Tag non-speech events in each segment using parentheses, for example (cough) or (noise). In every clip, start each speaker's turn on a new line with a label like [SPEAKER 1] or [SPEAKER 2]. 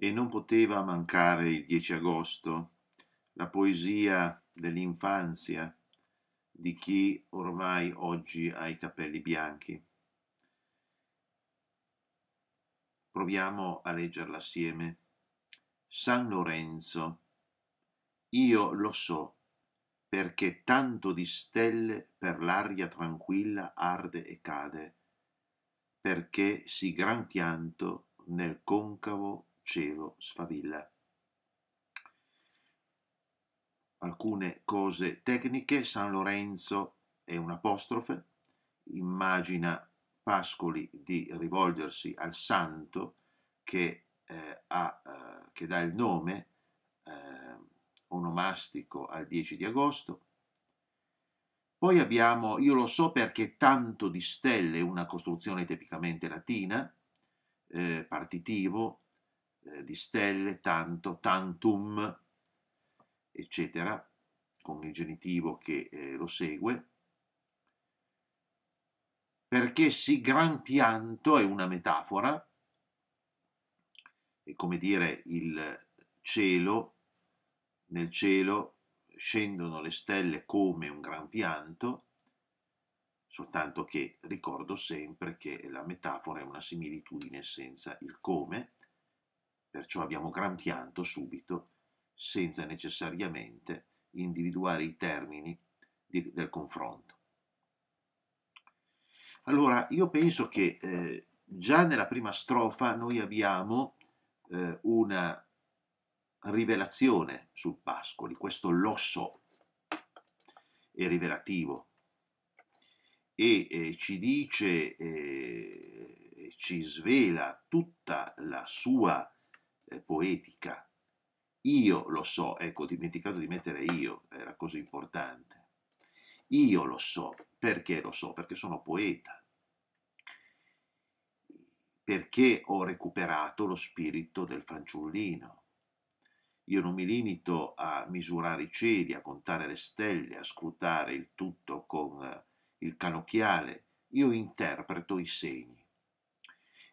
[SPEAKER 1] e non poteva mancare il 10 agosto, la poesia dell'infanzia di chi ormai oggi ha i capelli bianchi. Proviamo a leggerla assieme. San Lorenzo, io lo so, perché tanto di stelle per l'aria tranquilla arde e cade, perché sì gran pianto nel concavo cielo sfavilla. Alcune cose tecniche, San Lorenzo è un'apostrofe, immagina Pascoli di rivolgersi al santo che, eh, ha, eh, che dà il nome eh, onomastico al 10 di agosto. Poi abbiamo Io lo so perché tanto di stelle, una costruzione tipicamente latina, eh, partitivo, eh, di stelle, tanto, tantum, eccetera, con il genitivo che eh, lo segue, perché sì, gran pianto è una metafora, è come dire il cielo, nel cielo scendono le stelle come un gran pianto, soltanto che ricordo sempre che la metafora è una similitudine senza il come, Perciò abbiamo gran pianto subito, senza necessariamente individuare i termini di, del confronto. Allora, io penso che eh, già nella prima strofa noi abbiamo eh, una rivelazione sul Pascoli, questo losso è rivelativo e eh, ci dice, eh, ci svela tutta la sua poetica. Io lo so, ecco, ho dimenticato di mettere io, era cosa importante. Io lo so, perché lo so? Perché sono poeta. Perché ho recuperato lo spirito del fanciullino. Io non mi limito a misurare i cieli, a contare le stelle, a scrutare il tutto con eh, il canocchiale. Io interpreto i segni.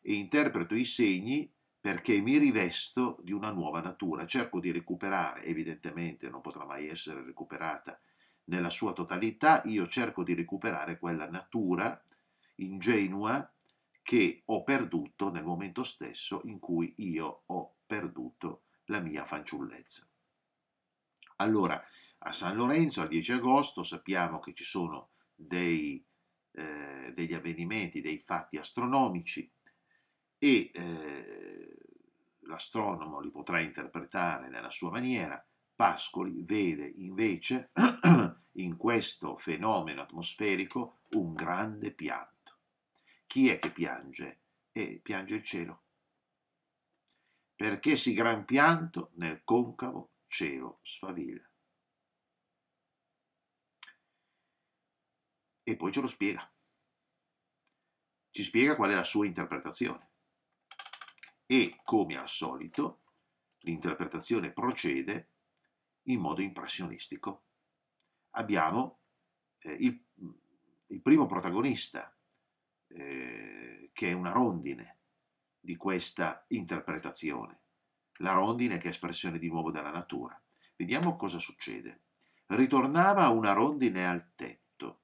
[SPEAKER 1] E interpreto i segni perché mi rivesto di una nuova natura, cerco di recuperare, evidentemente non potrà mai essere recuperata nella sua totalità, io cerco di recuperare quella natura ingenua che ho perduto nel momento stesso in cui io ho perduto la mia fanciullezza. Allora, a San Lorenzo, al 10 agosto, sappiamo che ci sono dei, eh, degli avvenimenti, dei fatti astronomici e eh, l'astronomo li potrà interpretare nella sua maniera, Pascoli vede invece (clears throat) in questo fenomeno atmosferico un grande pianto. Chi è che piange? E eh, piange il cielo. Perché si gran pianto nel concavo cielo sfavilla. E poi ce lo spiega. Ci spiega qual è la sua interpretazione e, come al solito, l'interpretazione procede in modo impressionistico. Abbiamo eh, il, il, primo protagonista, eh, che è una rondine di questa interpretazione. La rondine che è espressione di nuovo della natura. Vediamo cosa succede. Ritornava una rondine al tetto.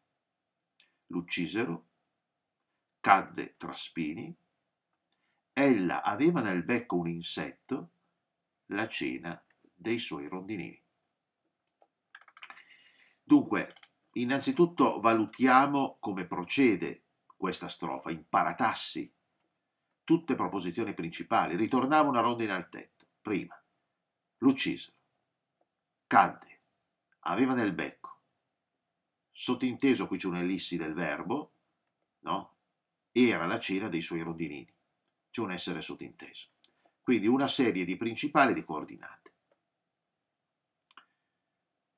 [SPEAKER 1] L'uccisero, cadde tra spini ella aveva nel becco un insetto, la cena dei suoi rondinini. Dunque, innanzitutto valutiamo come procede questa strofa, in paratassi, tutte proposizioni principali, ritornava una rondina al tetto, prima, l'uccisero, cadde, aveva nel becco, sottinteso qui c'è un'ellissi del verbo, no? Era la cena dei suoi rondinini c'è un essere sottinteso. Quindi una serie di principali di coordinate.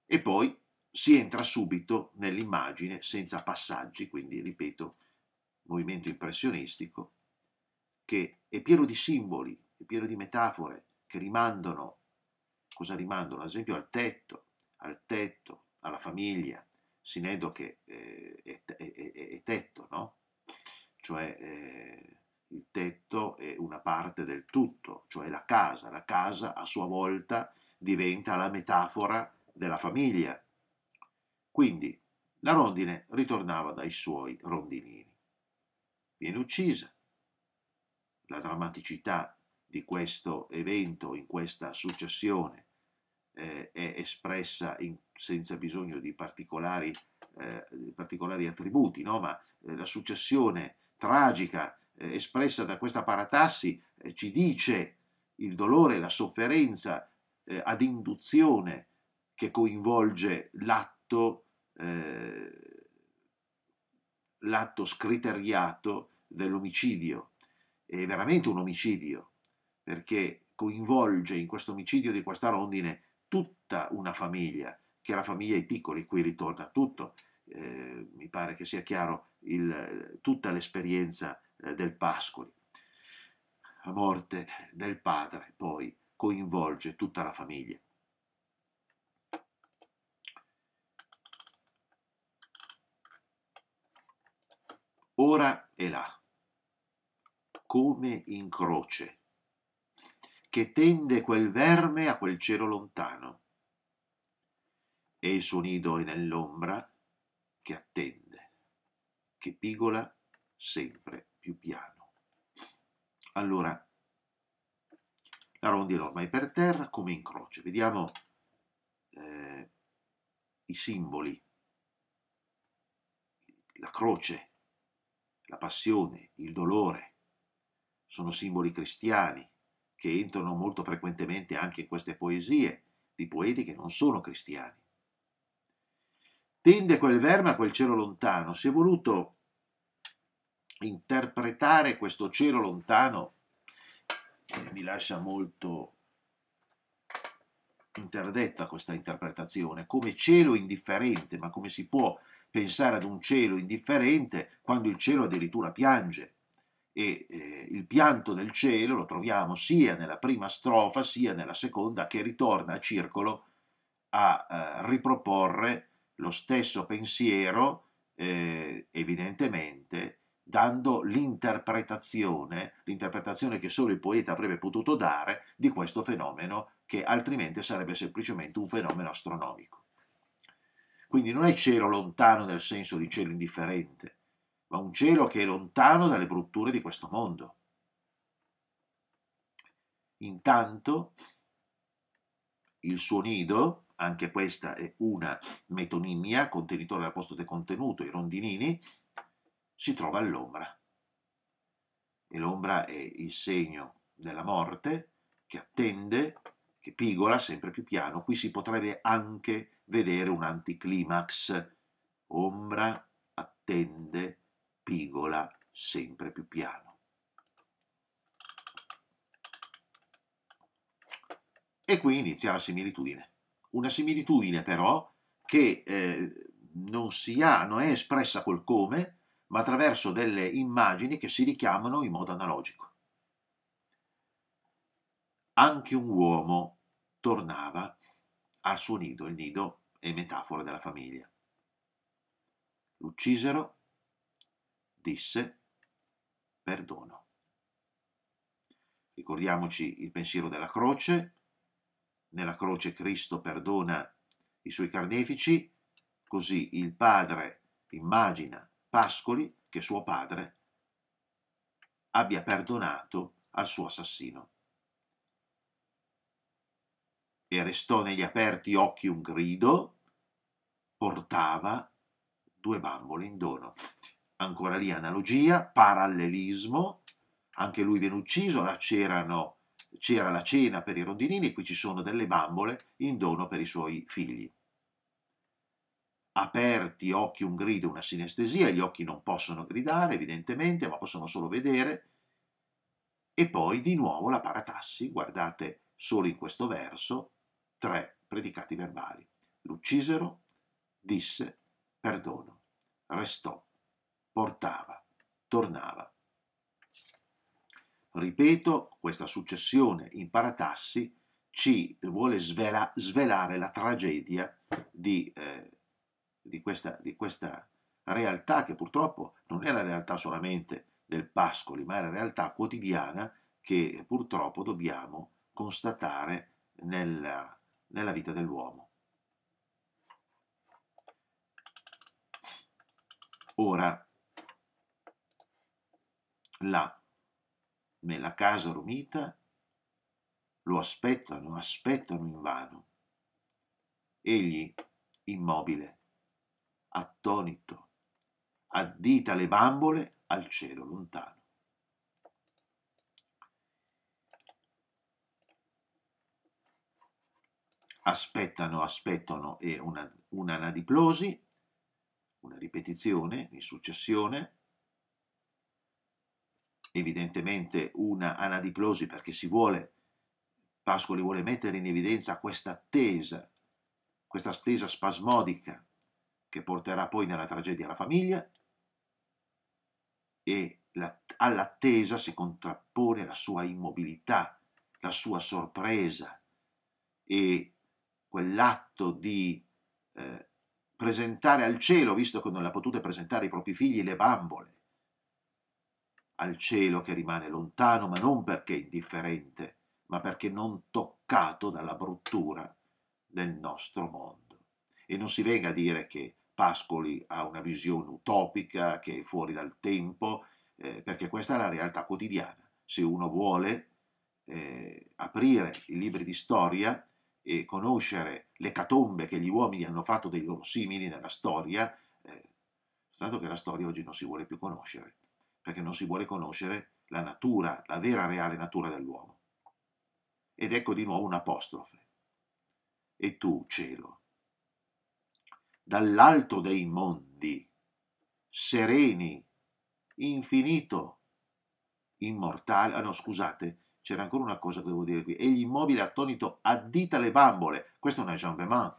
[SPEAKER 1] E poi si entra subito nell'immagine senza passaggi, quindi ripeto, movimento impressionistico, che è pieno di simboli, è pieno di metafore che rimandano, cosa rimandano? Ad esempio al tetto, al tetto, alla famiglia, sinedo che eh, è, è, è, tetto, no? Cioè... Eh, il tetto è una parte del tutto, cioè la casa. La casa a sua volta diventa la metafora della famiglia. Quindi la rondine ritornava dai suoi rondinini. Viene uccisa. La drammaticità di questo evento, in questa successione, eh, è espressa in, senza bisogno di particolari, eh, particolari attributi, no? ma eh, la successione tragica eh, espressa da questa paratassi eh, ci dice il dolore, la sofferenza eh, ad induzione che coinvolge l'atto, eh, l'atto scriteriato dell'omicidio. È veramente un omicidio, perché coinvolge in questo omicidio di questa rondine tutta una famiglia, che è la famiglia dei piccoli, qui ritorna tutto, eh, mi pare che sia chiaro il, tutta l'esperienza eh, del Pascoli. La morte del padre poi coinvolge tutta la famiglia. Ora è là, come in croce, che tende quel verme a quel cielo lontano, e il suo nido è nell'ombra che attende, che pigola sempre più piano. Allora, la rondine ormai per terra come in croce. Vediamo eh, i simboli, la croce, la passione, il dolore, sono simboli cristiani che entrano molto frequentemente anche in queste poesie di poeti che non sono cristiani. Tende quel verme a quel cielo lontano, si è voluto interpretare questo cielo lontano eh, mi lascia molto interdetta questa interpretazione, come cielo indifferente, ma come si può pensare ad un cielo indifferente quando il cielo addirittura piange? E eh, il pianto del cielo lo troviamo sia nella prima strofa sia nella seconda che ritorna a circolo a eh, riproporre lo stesso pensiero, eh, evidentemente, dando l'interpretazione, l'interpretazione che solo il poeta avrebbe potuto dare di questo fenomeno che altrimenti sarebbe semplicemente un fenomeno astronomico. Quindi non è cielo lontano nel senso di cielo indifferente, ma un cielo che è lontano dalle brutture di questo mondo. Intanto il suo nido, anche questa è una metonimia, contenitore dell'apostolo del contenuto, i rondinini, si trova all'ombra. E l'ombra è il segno della morte che attende, che pigola sempre più piano. Qui si potrebbe anche vedere un anticlimax. Ombra attende, pigola sempre più piano. E qui inizia la similitudine. Una similitudine però che eh, non, ha, non è espressa col come, ma attraverso delle immagini che si richiamano in modo analogico. Anche un uomo tornava al suo nido, il nido è metafora della famiglia. L'uccisero, disse, perdono. Ricordiamoci il pensiero della croce, nella croce Cristo perdona i suoi carnefici, così il Padre immagina Pascoli che suo padre abbia perdonato al suo assassino. E restò negli aperti occhi un grido, portava due bambole in dono. Ancora lì analogia, parallelismo, anche lui viene ucciso, là c'era la cena per i rondinini, qui ci sono delle bambole in dono per i suoi figli aperti, occhi, un grido, una sinestesia, gli occhi non possono gridare evidentemente, ma possono solo vedere, e poi di nuovo la paratassi, guardate solo in questo verso, tre predicati verbali. L'uccisero, disse, perdono, restò, portava, tornava. Ripeto, questa successione in paratassi ci vuole svela, svelare la tragedia di... Eh, di questa, di questa realtà che purtroppo non era realtà solamente del Pascoli, ma era realtà quotidiana che purtroppo dobbiamo constatare nella, nella vita dell'uomo. Ora, là, nella casa romita, lo aspettano, aspettano in vano. Egli, immobile, attonito, addita le bambole al cielo lontano. Aspettano, aspettano e una, una anadiplosi, una ripetizione in successione, evidentemente una anadiplosi perché si vuole, Pascoli vuole mettere in evidenza questa attesa, questa stesa spasmodica che porterà poi nella tragedia la famiglia e all'attesa si contrappone la sua immobilità, la sua sorpresa e quell'atto di eh, presentare al cielo, visto che non l'ha potuto presentare ai propri figli, le bambole, al cielo che rimane lontano, ma non perché indifferente, ma perché non toccato dalla bruttura del nostro mondo. E non si venga a dire che Pascoli ha una visione utopica che è fuori dal tempo, eh, perché questa è la realtà quotidiana. Se uno vuole eh, aprire i libri di storia e conoscere le catombe che gli uomini hanno fatto dei loro simili nella storia, eh, soltanto che la storia oggi non si vuole più conoscere, perché non si vuole conoscere la natura, la vera reale natura dell'uomo. Ed ecco di nuovo un'apostrofe. E tu, cielo, dall'alto dei mondi, sereni, infinito, immortale. Ah no, scusate, c'era ancora una cosa che devo dire qui. Egli immobile attonito addita le bambole. Questo è Jean agent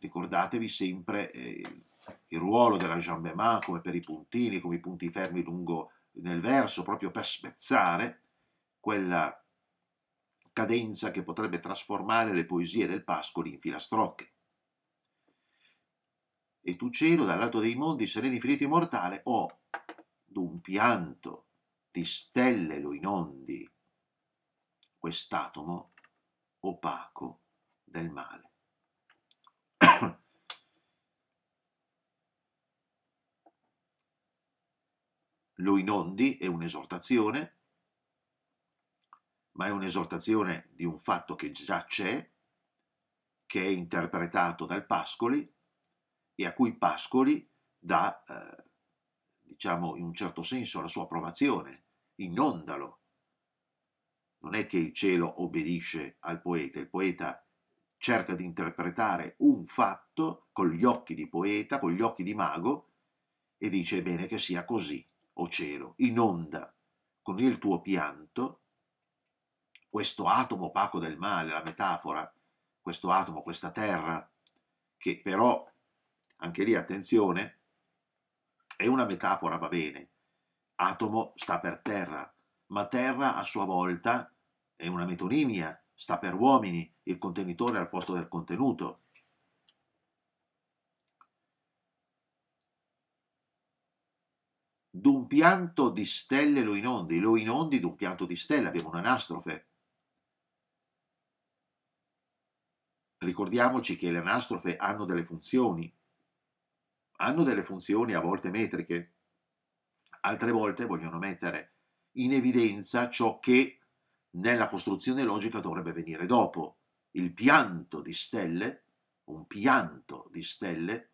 [SPEAKER 1] Ricordatevi sempre eh, il ruolo della Jean dell'agent come per i puntini, come i punti fermi lungo nel verso, proprio per spezzare quella cadenza che potrebbe trasformare le poesie del Pascoli in filastrocche e tu cielo dal lato dei mondi sereni finito immortale, o oh, d'un pianto di stelle lo inondi, quest'atomo opaco del male. (coughs) lo inondi è un'esortazione, ma è un'esortazione di un fatto che già c'è, che è interpretato dal Pascoli, e a cui Pascoli dà, eh, diciamo, in un certo senso la sua approvazione, inondalo. Non è che il cielo obbedisce al poeta, il poeta cerca di interpretare un fatto con gli occhi di poeta, con gli occhi di mago, e dice bene che sia così, o oh cielo, inonda con il tuo pianto questo atomo opaco del male, la metafora, questo atomo, questa terra, che però anche lì attenzione, è una metafora, va bene, atomo sta per terra, ma terra a sua volta è una metonimia, sta per uomini, il contenitore al posto del contenuto. D'un pianto di stelle lo inondi, lo inondi d'un pianto di stelle, abbiamo un'anastrofe. Ricordiamoci che le anastrofe hanno delle funzioni, hanno delle funzioni a volte metriche, altre volte vogliono mettere in evidenza ciò che nella costruzione logica dovrebbe venire dopo. Il pianto di stelle, un pianto di stelle,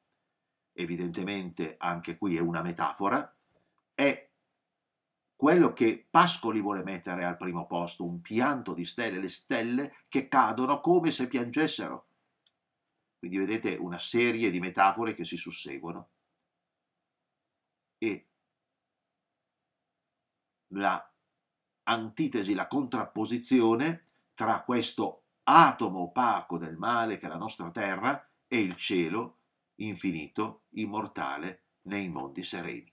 [SPEAKER 1] evidentemente anche qui è una metafora, è quello che Pascoli vuole mettere al primo posto, un pianto di stelle, le stelle che cadono come se piangessero quindi vedete una serie di metafore che si susseguono e la antitesi, la contrapposizione tra questo atomo opaco del male che è la nostra terra e il cielo infinito, immortale, nei mondi sereni.